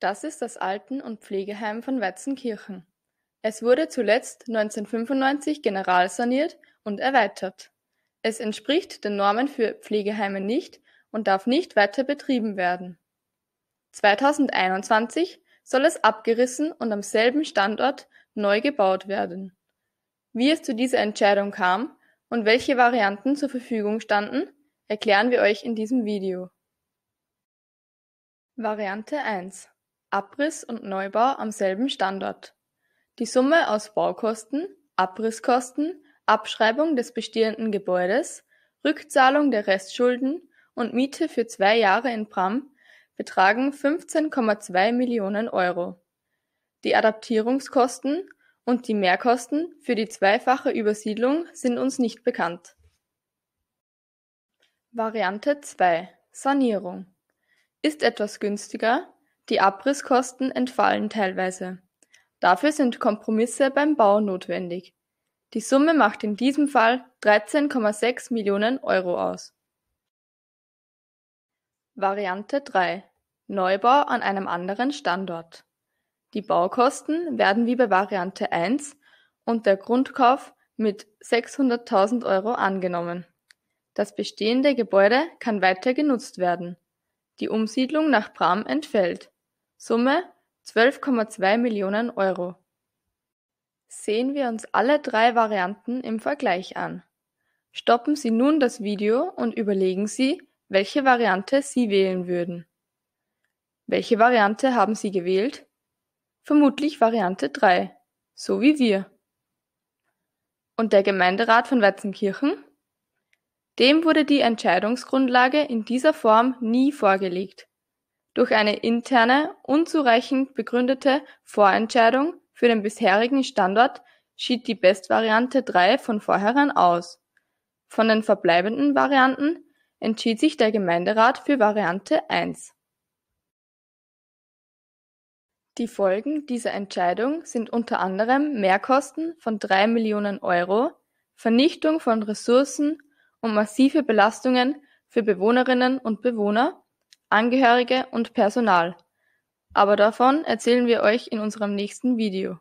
Das ist das Alten- und Pflegeheim von Weizenkirchen. Es wurde zuletzt 1995 generalsaniert und erweitert. Es entspricht den Normen für Pflegeheime nicht und darf nicht weiter betrieben werden. 2021 soll es abgerissen und am selben Standort neu gebaut werden. Wie es zu dieser Entscheidung kam und welche Varianten zur Verfügung standen, erklären wir euch in diesem Video. Variante 1 Abriss und Neubau am selben Standort. Die Summe aus Baukosten, Abrisskosten, Abschreibung des bestehenden Gebäudes, Rückzahlung der Restschulden und Miete für zwei Jahre in Bram betragen 15,2 Millionen Euro. Die Adaptierungskosten und die Mehrkosten für die zweifache Übersiedlung sind uns nicht bekannt. Variante 2 Sanierung ist etwas günstiger, die Abrisskosten entfallen teilweise, dafür sind Kompromisse beim Bau notwendig. Die Summe macht in diesem Fall 13,6 Millionen Euro aus. Variante 3. Neubau an einem anderen Standort. Die Baukosten werden wie bei Variante 1 und der Grundkauf mit 600.000 Euro angenommen. Das bestehende Gebäude kann weiter genutzt werden. Die Umsiedlung nach Bram entfällt. Summe 12,2 Millionen Euro. Sehen wir uns alle drei Varianten im Vergleich an. Stoppen Sie nun das Video und überlegen Sie, welche Variante Sie wählen würden. Welche Variante haben Sie gewählt? Vermutlich Variante 3, so wie wir. Und der Gemeinderat von Weizenkirchen? Dem wurde die Entscheidungsgrundlage in dieser Form nie vorgelegt durch eine interne, unzureichend begründete Vorentscheidung für den bisherigen Standort schied die Bestvariante 3 von vornherein aus. Von den verbleibenden Varianten entschied sich der Gemeinderat für Variante 1. Die Folgen dieser Entscheidung sind unter anderem Mehrkosten von 3 Millionen Euro, Vernichtung von Ressourcen und massive Belastungen für Bewohnerinnen und Bewohner Angehörige und Personal, aber davon erzählen wir euch in unserem nächsten Video.